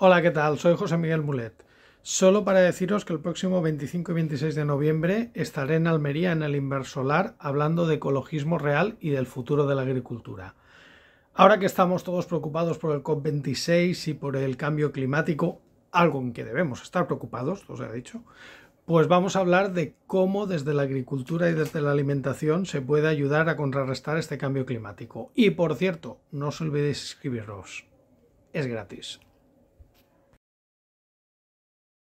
Hola, ¿qué tal? Soy José Miguel Mulet. Solo para deciros que el próximo 25 y 26 de noviembre estaré en Almería en el Inversolar hablando de ecologismo real y del futuro de la agricultura. Ahora que estamos todos preocupados por el COP26 y por el cambio climático, algo en que debemos estar preocupados, os he dicho, pues vamos a hablar de cómo desde la agricultura y desde la alimentación se puede ayudar a contrarrestar este cambio climático. Y por cierto, no os olvidéis escribiros. Es gratis.